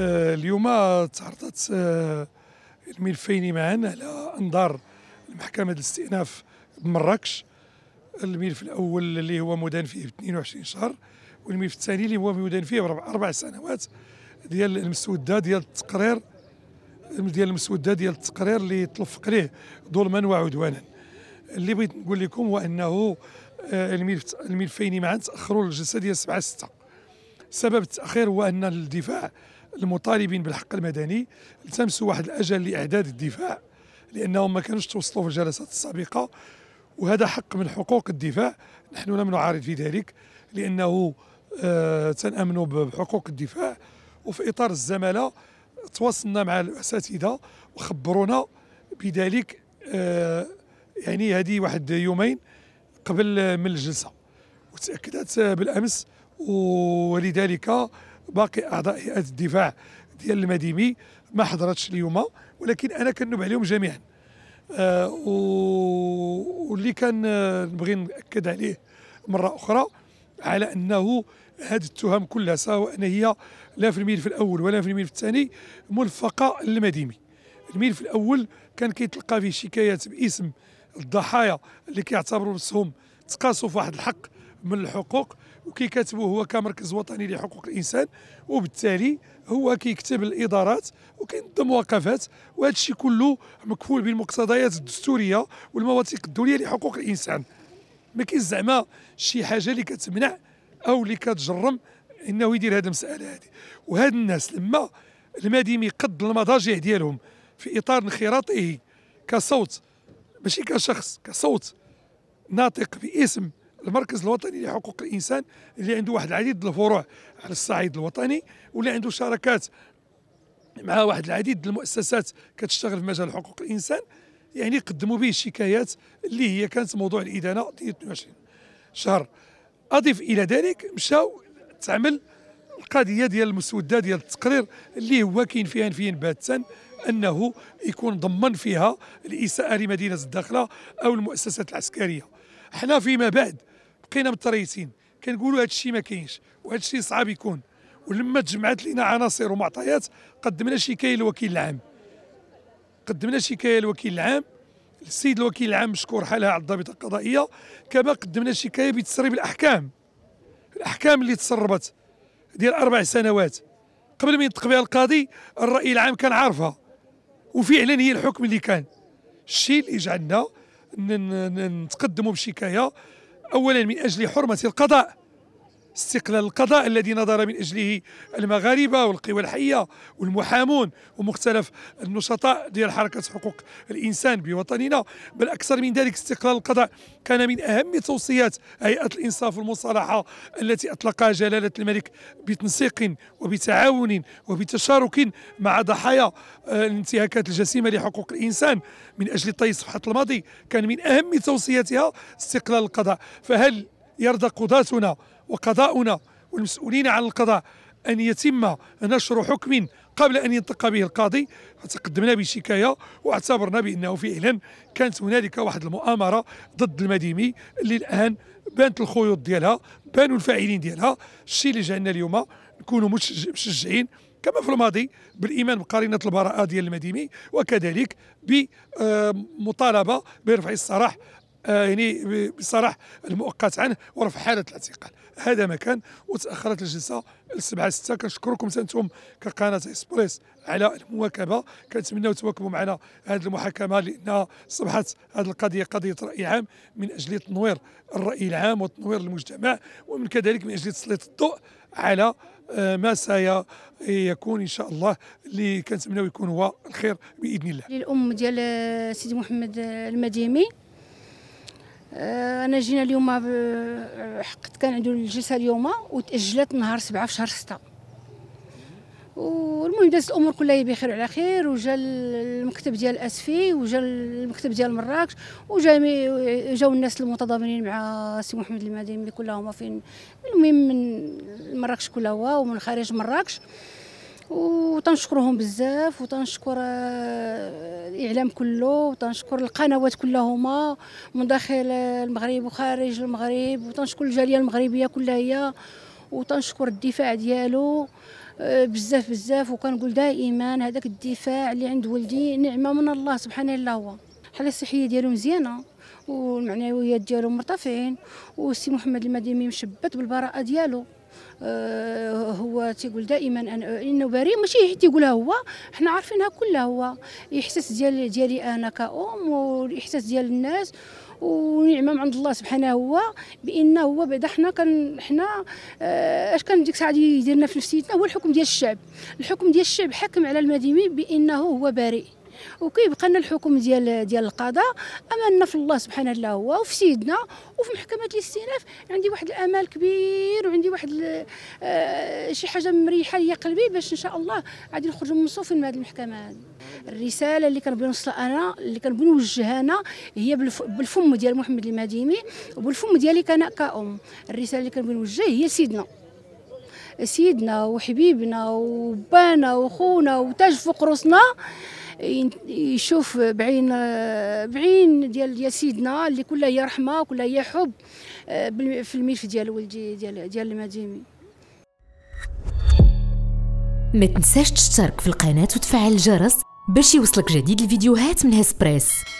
آه، اليوم تعرضت الملفين آه، معا على انظار المحكمه الاستئناف بمراكش الملف الاول اللي هو مدان فيه ب 22 شهر والملف الثاني اللي هو مدان فيه باربع سنوات ديال المسوده ديال التقرير ديال المسوده ديال التقرير اللي تلفق ليه ظلما وعدوانا اللي بغيت نقول لكم هو انه الملف آه، الملفين معا تاخروا الجلسه ديال 7 6 سبب التاخير هو ان الدفاع المطالبين بالحق المدني التمسوا واحد الاجل لاعداد الدفاع لانهم ما كانوش توصلوا في الجلسات السابقه وهذا حق من حقوق الدفاع نحن لم نعارض في ذلك لانه آه تنامنوا بحقوق الدفاع وفي اطار الزماله تواصلنا مع الاساتذه وخبرونا بذلك آه، يعني هذه واحد يومين قبل من الجلسه وتاكدت بالامس ولذلك باقي اعضاء هيئه الدفاع ديال المديمي ما حضرتش اليوم ولكن انا كنوب عليهم جميعا آه واللي كان آه، نبغي ناكد عليه مره اخرى على انه هذه التهم كلها سواء هي لا في الملف الاول ولا في الملف الثاني ملفقه للمديمي الملف الاول كان كيتلقى فيه شكايات باسم الضحايا اللي كيعتبروا نفسهم تقاسوا في واحد الحق من الحقوق وكيكاتبه هو كمركز وطني لحقوق الانسان وبالتالي هو كيكتب الادارات وكينظم وقفات وهذا الشيء كله مكفول بالمقتضيات الدستوريه والمواثيق الدوليه لحقوق الانسان ما كاين زعما شي حاجه اللي كتمنع او اللي كتجرم انه يدير هذه المساله هذه وهاد الناس لما المديم يقد المضاجع ديالهم في اطار انخراطه كصوت ماشي كشخص كصوت ناطق باسم المركز الوطني لحقوق الانسان اللي عنده واحد العديد الفروع على الصعيد الوطني واللي عنده شراكات مع واحد العديد المؤسسات كتشتغل في مجال حقوق الانسان يعني قدموا به شكايات اللي هي كانت موضوع الادانه 22 شهر اضف الى ذلك مشاو تعمل القضيه ديال المسوده ديال التقرير اللي هو كاين فيها انفيا باتا انه يكون ضمن فيها الاساءه لمدينه الداخله او المؤسسات العسكريه حنا فيما بعد بقينا متريسين كنقولوا هذا الشيء ما كاينش وهذا الشيء صعب يكون ولما تجمعت لنا عناصر ومعطيات قدمنا شكايه للوكيل العام قدمنا شكايه للوكيل العام السيد الوكيل العام مشكور حالها على الضابطه القضائيه كما قدمنا شكايه بتسريب الاحكام الاحكام اللي تسربت ديال اربع سنوات قبل ما ينطق بها القاضي الراي العام كان عارفها وفعلا هي الحكم اللي كان الشيء اللي جعلنا نتقدموا بشكايه أولا من أجل حرمة القضاء استقلال القضاء الذي نظر من أجله المغاربة والقوى الحية والمحامون ومختلف النشطاء ديال حركة حقوق الإنسان بوطننا بل أكثر من ذلك استقلال القضاء كان من أهم توصيات هيئة الإنصاف والمصالحة التي أطلقها جلالة الملك بتنسيق وبتعاون وبتشارك مع ضحايا آه، الانتهاكات الجسيمة لحقوق الإنسان من أجل طي صفحة الماضي كان من أهم توصياتها استقلال القضاء فهل يرضى قضاتنا وقضاؤنا والمسؤولين عن القضاء أن يتم نشر حكم قبل أن ينطق به القاضي تقدمنا بشكاية واعتبرنا بأنه فعلا كانت هنالك واحد المؤامرة ضد المديمي اللي الآن بانت الخيوط ديالها بانوا الفاعلين ديالها الشيء اللي جعلنا اليوم نكونوا مشجعين كما في الماضي بالايمان بقرينه البراءه ديال المديمي وكذلك بمطالبه برفع الصراح آه، يعني بصراح المؤقت عنه ورفع حاله الاعتقال هذا ما كان وتاخرت الجلسه السبعة ستة كنشكركم انتم كقناه اسبريس على المواكبه كنتمناو تواكبوا معنا هذه المحاكمه لانها اصبحت هذه القضيه قضيه راي عام من اجل تنوير الراي العام وتنوير المجتمع ومن كذلك من اجل تسليط الضوء على آه، ما سيكون ان شاء الله اللي كنتمناو يكون هو الخير باذن الله للام ديال سيدي محمد المديمي آه، انا جينا اليوم آه، حقت كان عنده الجلسه اليوم وتاجلت نهار سبعة في شهر ستة والمهم دازت الامور كلها بخير وعلى خير وجا المكتب ديال اسفي وجا المكتب ديال مراكش وجا جاو الناس المتضامنين مع سي محمد المديمي كلهم فين المهم من مراكش كلها ومن خارج مراكش وتنشكرهم بزاف وتنشكر الاعلام آه، كله وتنشكر القنوات كلهما من داخل المغرب وخارج المغرب وتنشكر الجاليه المغربيه كلها هي وتنشكر الدفاع ديالو آه، بزاف بزاف وكنقول دائما هذاك الدفاع اللي عند ولدي نعمه من الله سبحانه الا هو الحاله الصحيه ديالو مزيانه والمعنويات ديالو مرتفعين والسي محمد المديمي مشبت بالبراءه ديالو آه، هو تيقول دائما انه بريء ماشي تيقولها هو حنا عارفينها كلها هو الاحساس ديال ديالي انا كأم والاحساس ديال الناس ونعمه من عند الله سبحانه هو بانه هو بعدا حنا كان حنا آه، اش كان ديك الساعه يديرنا في نفسيتنا هو الحكم ديال الشعب الحكم ديال الشعب حكم على المديمي بانه هو بريء وكيبقى لنا الحكم ديال ديال القضاء امالنا في الله سبحانه الله هو وفي سيدنا وفي محكمه الاستئناف يعني عندي واحد الامال كبير وعندي واحد آه، شي حاجه مريحه ليا قلبي باش ان شاء الله غادي نخرجوا منصوفين من هذه المحكمه هذه الرساله اللي كنبغي نوصلها انا اللي كنبغي نوجهها انا هي بالفم ديال محمد المديمي وبالفم ديالي كان كأم الرساله اللي كنبغي نوجه هي لسيدنا سيدنا وحبيبنا وبانا وخونا وتاج فوق راسنا يشوف بعين بعين ديال يا سيدنا اللي كلها هي رحمه وكلها هي حب آه، في الملف ديال ولدي ديال ديال المديمي ما تنساش تشترك في القناه وتفعل الجرس باش يوصلك جديد الفيديوهات من هسبريس